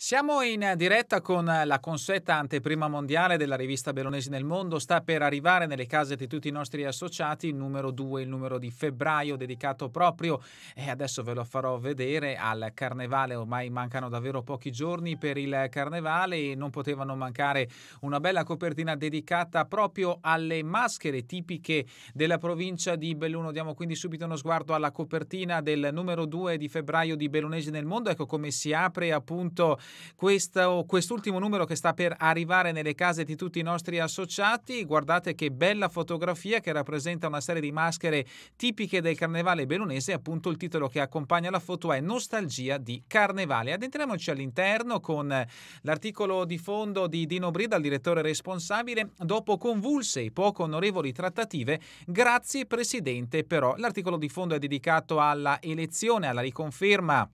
Siamo in diretta con la consueta anteprima mondiale della rivista Bellonesi nel mondo. Sta per arrivare nelle case di tutti i nostri associati il numero 2, il numero di febbraio dedicato proprio, e adesso ve lo farò vedere, al carnevale. Ormai mancano davvero pochi giorni per il carnevale e non potevano mancare una bella copertina dedicata proprio alle maschere tipiche della provincia di Belluno. Diamo quindi subito uno sguardo alla copertina del numero 2 di febbraio di Bellonesi nel mondo. Ecco come si apre appunto questo, quest'ultimo numero che sta per arrivare nelle case di tutti i nostri associati. Guardate che bella fotografia che rappresenta una serie di maschere tipiche del carnevale bellunese. Appunto, il titolo che accompagna la foto è Nostalgia di Carnevale. Addentriamoci all'interno con l'articolo di fondo di Dino Brida, il direttore responsabile. Dopo convulse e poco onorevoli trattative, grazie Presidente, però l'articolo di fondo è dedicato alla elezione, alla riconferma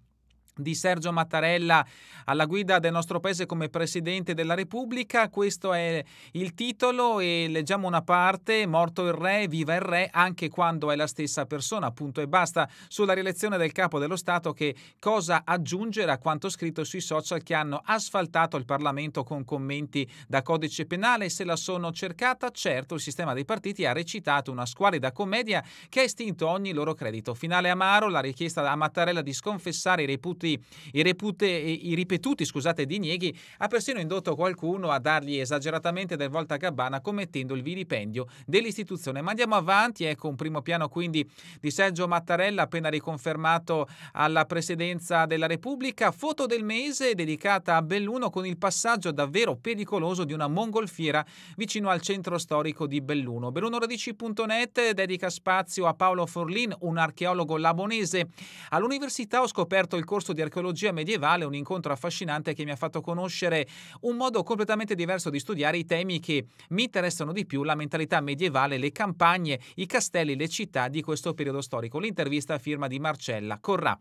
di Sergio Mattarella alla guida del nostro paese come Presidente della Repubblica. Questo è il titolo e leggiamo una parte, morto il re, viva il re, anche quando è la stessa persona, punto e basta, sulla rielezione del capo dello Stato che cosa aggiungere a quanto scritto sui social che hanno asfaltato il Parlamento con commenti da codice penale. Se la sono cercata, certo, il sistema dei partiti ha recitato una squalida commedia che ha estinto ogni loro credito. Finale amaro, la richiesta a Mattarella di sconfessare i reputi ripetuti, i, repute, i ripetuti scusate, dinieghi ha persino indotto qualcuno a dargli esageratamente del volta a gabbana commettendo il vilipendio dell'istituzione. Ma andiamo avanti, ecco un primo piano quindi di Sergio Mattarella appena riconfermato alla presidenza della Repubblica, foto del mese dedicata a Belluno con il passaggio davvero pericoloso di una mongolfiera vicino al centro storico di Belluno. Bellunoradici.net dedica spazio a Paolo Forlin, un archeologo labonese. All'università ho scoperto il corso di archeologia medievale, un incontro affascinante che mi ha fatto conoscere un modo completamente diverso di studiare i temi che mi interessano di più, la mentalità medievale, le campagne, i castelli, le città di questo periodo storico. L'intervista a firma di Marcella Corrà.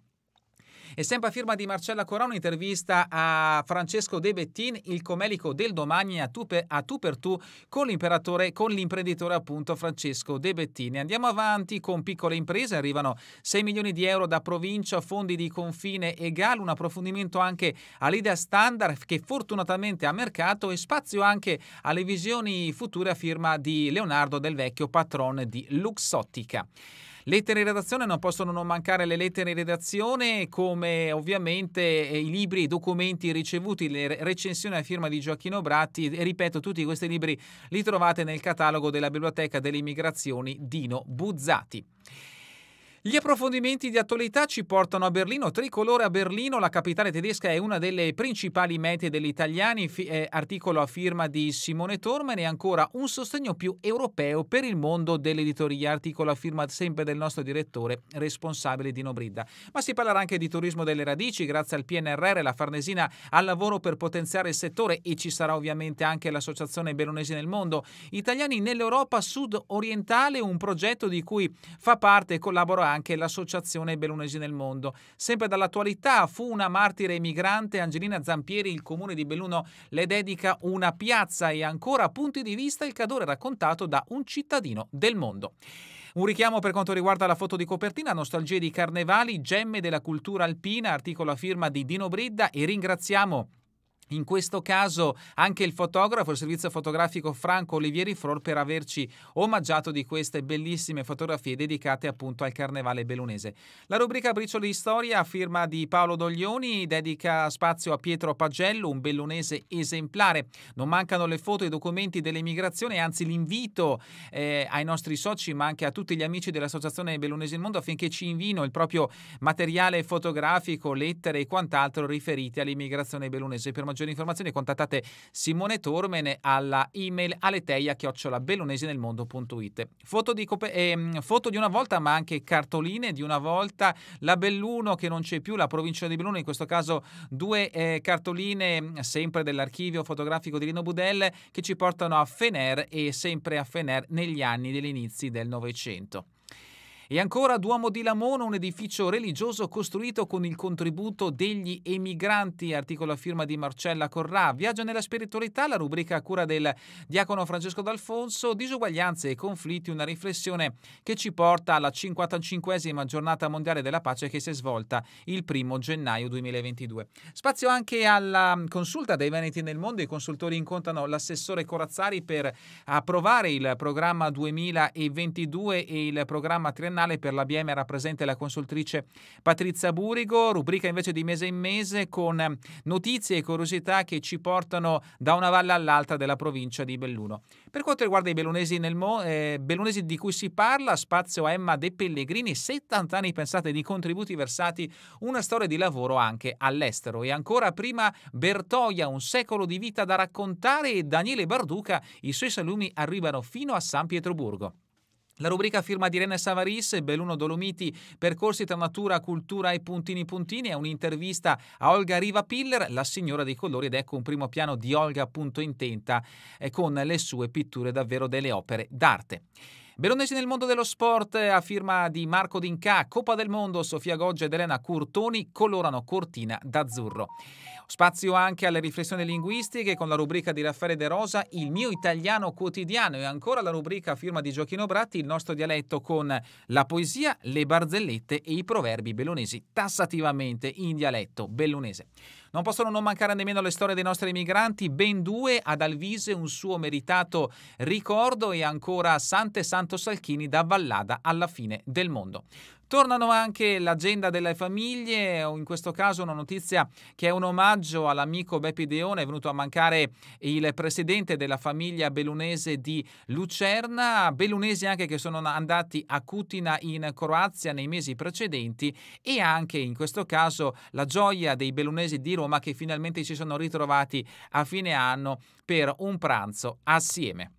E sempre a firma di Marcella Corano, un'intervista a Francesco De Bettin, il comelico del domani a tu per, a tu, per tu con l'imperatore, con l'imprenditore appunto Francesco De Bettini. Andiamo avanti con piccole imprese, arrivano 6 milioni di euro da provincia, fondi di confine e GAL, un approfondimento anche all'idea standard che fortunatamente ha mercato e spazio anche alle visioni future a firma di Leonardo Del Vecchio, patrone di Luxottica. Lettere in redazione non possono non mancare le lettere in redazione, come ovviamente eh, i libri, i documenti ricevuti, le recensioni a firma di Gioacchino Bratti. E ripeto, tutti questi libri li trovate nel catalogo della Biblioteca delle Immigrazioni Dino Buzzati. Gli approfondimenti di attualità ci portano a Berlino, tricolore a Berlino, la capitale tedesca è una delle principali mete degli italiani, eh, articolo a firma di Simone Tormen e ancora un sostegno più europeo per il mondo dell'editoria, articolo a firma sempre del nostro direttore responsabile Dino Bridda. Ma si parlerà anche di turismo delle radici, grazie al PNRR la Farnesina ha lavoro per potenziare il settore e ci sarà ovviamente anche l'associazione Bellonesi nel mondo. Italiani nell'Europa sud-orientale, un progetto di cui fa parte e collabora anche l'Associazione Bellunesi nel Mondo. Sempre dall'attualità fu una martire emigrante, Angelina Zampieri, il comune di Belluno le dedica una piazza e ancora punti di vista il cadore raccontato da un cittadino del mondo. Un richiamo per quanto riguarda la foto di copertina, nostalgie di carnevali, gemme della cultura alpina, articolo a firma di Dino Bridda e ringraziamo in questo caso anche il fotografo, il servizio fotografico Franco Olivieri Flor per averci omaggiato di queste bellissime fotografie dedicate appunto al carnevale belunese. La rubrica Briciole di Storia firma di Paolo Doglioni dedica spazio a Pietro Pagello, un bellunese esemplare. Non mancano le foto e i documenti dell'immigrazione, anzi l'invito eh, ai nostri soci ma anche a tutti gli amici dell'Associazione Bellunese del Mondo affinché ci invino il proprio materiale fotografico, lettere e quant'altro riferiti all'immigrazione bellunese. Per maggior maggiori informazioni contattate Simone Tormene alla email aleteia-bellonesinelmondo.it foto di, eh, foto di una volta ma anche cartoline di una volta la Belluno che non c'è più la provincia di Belluno in questo caso due eh, cartoline sempre dell'archivio fotografico di Rino Budel che ci portano a Fener e sempre a Fener negli anni degli inizi del Novecento. E ancora Duomo di Lamona un edificio religioso costruito con il contributo degli emigranti, articolo a firma di Marcella Corrà. Viaggio nella spiritualità, la rubrica a cura del diacono Francesco D'Alfonso, disuguaglianze e conflitti, una riflessione che ci porta alla 55esima giornata mondiale della pace che si è svolta il 1 gennaio 2022. Spazio anche alla consulta dei Veneti nel mondo, i consultori incontrano l'assessore Corazzari per approvare il programma 2022 e il programma triennale quinquennale per la BM era presente la consultrice Patrizia Burigo, rubrica invece di mese in mese con notizie e curiosità che ci portano da una valle all'altra della provincia di Belluno. Per quanto riguarda i bellunesi, mo- eh, bellunesi di cui si parla, spazio a Emma De Pellegrini, 70 anni pensate di contributi versati, una storia di lavoro anche all'estero e ancora prima Bertoia, un secolo di vita da raccontare e Daniele Barduca, i suoi salumi arrivano fino a San Pietroburgo. La rubrica firma di Irene Savaris, Belluno Dolomiti, percorsi tra natura, cultura e puntini puntini è un'intervista a Olga Riva Piller, la signora dei colori ed ecco un primo piano di Olga appunto intenta eh, con le sue pitture davvero delle opere d'arte. Bellonesi nel mondo dello sport eh, a firma di Marco D'Inca, Coppa del Mondo, Sofia Goggia ed Elena Curtoni colorano cortina d'azzurro. Spazio anche alle riflessioni linguistiche con la rubrica di Raffaele De Rosa Il mio italiano quotidiano e ancora la rubrica a firma di Giochino Bratti Il nostro dialetto con la poesia, le barzellette e i proverbi bellonesi tassativamente in dialetto bellunese. Non possono non mancare nemmeno le storie dei nostri emigranti, ben due ad Alvise un suo meritato ricordo e ancora Sante Santo Salchini da Vallada alla fine del mondo. Tornano anche l'agenda delle famiglie, in questo caso una notizia che è un omaggio all'amico Beppe Deone, è venuto a mancare il presidente della famiglia belunese di Lucerna, belunesi anche che sono andati a Cutina in Croazia nei mesi precedenti e anche in questo caso la gioia dei belunesi di Roma che finalmente si sono ritrovati a fine anno per un pranzo assieme.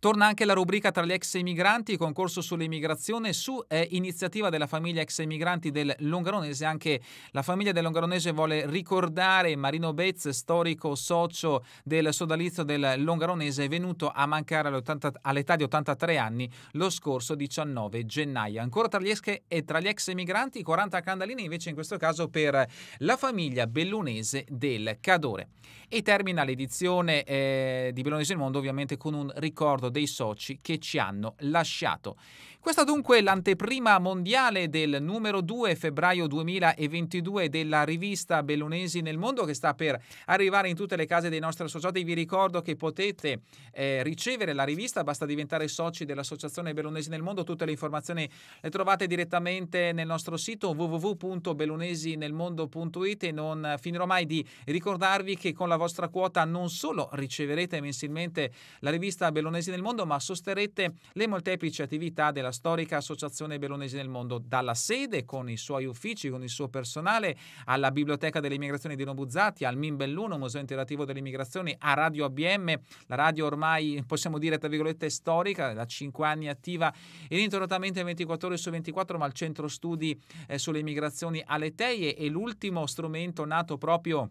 Torna anche la rubrica tra gli ex emigranti, concorso sull'immigrazione su eh, iniziativa della famiglia ex emigranti del Longaronese. Anche la famiglia del Longaronese vuole ricordare Marino Bez, storico socio del sodalizio del Longaronese, è venuto a mancare all'età di 83 anni lo scorso 19 gennaio. Ancora tra gli ex, e tra gli ex emigranti, 40 candalini invece in questo caso per la famiglia bellunese del Cadore. E termina l'edizione eh, di Bellunese il Mondo ovviamente con un ricordo dei soci che ci hanno lasciato. Questa dunque è l'anteprima mondiale del numero 2 febbraio 2022 della rivista Bellunesi nel mondo che sta per arrivare in tutte le case dei nostri associati. Vi ricordo che potete eh, ricevere la rivista, basta diventare soci dell'Associazione Bellunesi nel mondo. Tutte le informazioni le trovate direttamente nel nostro sito www.bellunesinelmondo.it e non finirò mai di ricordarvi che con la vostra quota non solo riceverete mensilmente la rivista Bellunesi nel mondo, ma sosterrete le molteplici attività della della storica Associazione Bellonesi nel Mondo, dalla sede con i suoi uffici, con il suo personale, alla Biblioteca delle Immigrazioni di Nobuzzati, al Mimbelluno, Museo Interattivo delle Immigrazioni, a Radio ABM, la radio ormai possiamo dire tra virgolette storica, da 5 anni attiva ininterrottamente 24 ore su 24, ma al centro studi eh, sulle immigrazioni Aleteie TEI e l'ultimo strumento nato proprio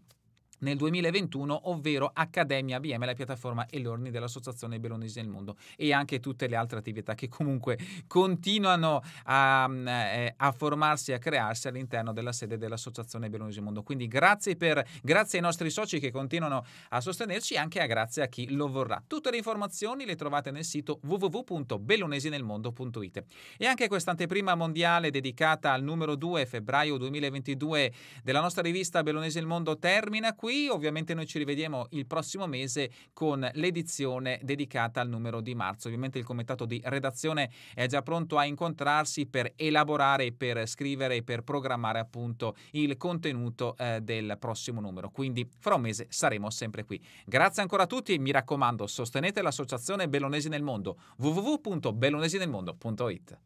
nel 2021, ovvero Accademia BM, la piattaforma e l'orni dell'Associazione Bellonesi nel mondo e anche tutte le altre attività che comunque continuano a, eh, a formarsi e a crearsi all'interno della sede dell'Associazione Bellonesi nel mondo. Quindi grazie, per, grazie ai nostri soci che continuano a sostenerci e anche a grazie a chi lo vorrà. Tutte le informazioni le trovate nel sito www.bellonesinelmondo.it. E anche quest'anteprima mondiale dedicata al numero 2 febbraio 2022 della nostra rivista Bellonesi nel mondo termina qui qui, ovviamente noi ci rivediamo il prossimo mese con l'edizione dedicata al numero di marzo. Ovviamente il comitato di redazione è già pronto a incontrarsi per elaborare, per scrivere, e per programmare appunto il contenuto eh, del prossimo numero. Quindi fra un mese saremo sempre qui. Grazie ancora a tutti e mi raccomando sostenete l'associazione Bellonesi nel Mondo www.bellonesidelmondo.it.